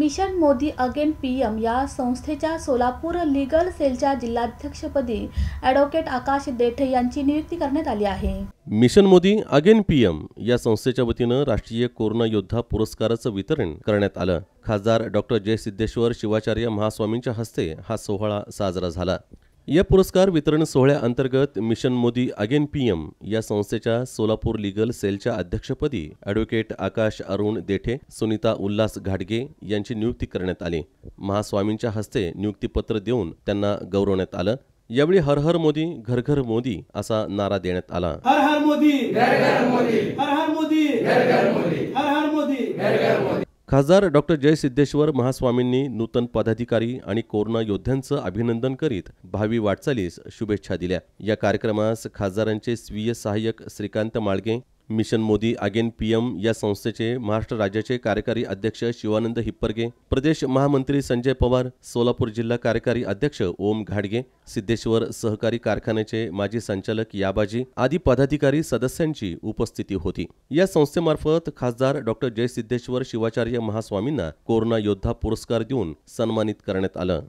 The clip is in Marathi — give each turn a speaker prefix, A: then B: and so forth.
A: mission Modi again P M या संस्थेच्या सोलापूर लिगल सेलच्या जिल्हाध्यक्षपदी ॲडव्होकेट आकाश देठे यांची नियुक्ती करण्यात आली आहे
B: mission Modi again P M या संस्थेच्या वतीनं राष्ट्रीय कोरोना योद्धा पुरस्काराचं वितरण करण्यात आलं खासदार डॉक्टर जय सिद्धेश्वर शिवाचार्य महास्वामींच्या हस्ते हा सोहळा साजरा झाला या पुरस्कार वितरण सोहळ्याअंतर्गत मिशन मोदी अगेन पीएम या संस्थेच्या सोलापूर लिगल सेलच्या अध्यक्षपदी ॲडव्होकेट आकाश अरुण देठे सुनीता उल्हास घाटगे यांची नियुक्ती करण्यात आली महास्वामींच्या हस्ते नियुक्तीपत्र देऊन त्यांना गौरवण्यात आलं यावेळी हर हर मोदी घर घर मोदी असा नारा देण्यात आला
C: हर हर मोदी घर घर मोदी हर हर मोदी
B: खासदार डॉक्टर जयसिद्धेश्वर महास्वामींनी नूतन पदाधिकारी आणि कोरोना योद्ध्यांचं अभिनंदन करीत भावी वाटचालीस शुभेच्छा दिल्या या कार्यक्रमास खासदारांचे स्वीय सहाय्यक Shrikant Malge mission Modi again PM या संस्थेचे महाराष्ट्र राज्याचे कार्यकारी अध्यक्ष शिवानंद हिप्परगे प्रदेश महामंत्री संजय पवार सोलापूर जिल्हा कार्यकारी अध्यक्ष ओम घाडगे सिद्धेश्वर सहकारी कारखान्याचे माजी संचालक याबाजी आदी पदाधिकारी सदस्यांची उपस्थिती होती या संस्थेमार्फत खासदार डॉक्टर जयसिद्धेश्वर शिवाचार्य महास्वामींना कोरोना योद्धा पुरस्कार देऊन सन्मानित करण्यात आलं